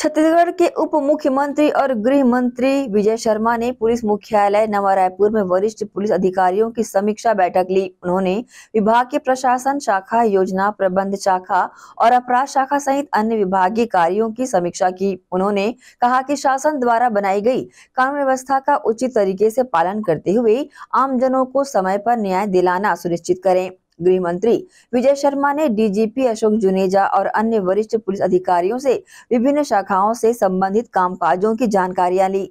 छत्तीसगढ़ के उप मुख्यमंत्री और गृह मंत्री विजय शर्मा ने पुलिस मुख्यालय नवा रायपुर में वरिष्ठ पुलिस अधिकारियों की समीक्षा बैठक ली उन्होंने विभाग के प्रशासन शाखा योजना प्रबंध शाखा और अपराध शाखा सहित अन्य विभागीय कार्यों की समीक्षा की उन्होंने कहा कि शासन द्वारा बनाई गई कानून व्यवस्था का उचित तरीके से पालन करते हुए आमजनों को समय पर न्याय दिलाना सुनिश्चित करें गृह मंत्री विजय शर्मा ने डीजीपी अशोक जुनेजा और अन्य वरिष्ठ पुलिस अधिकारियों से विभिन्न शाखाओं से संबंधित कामकाजों की जानकारियां ली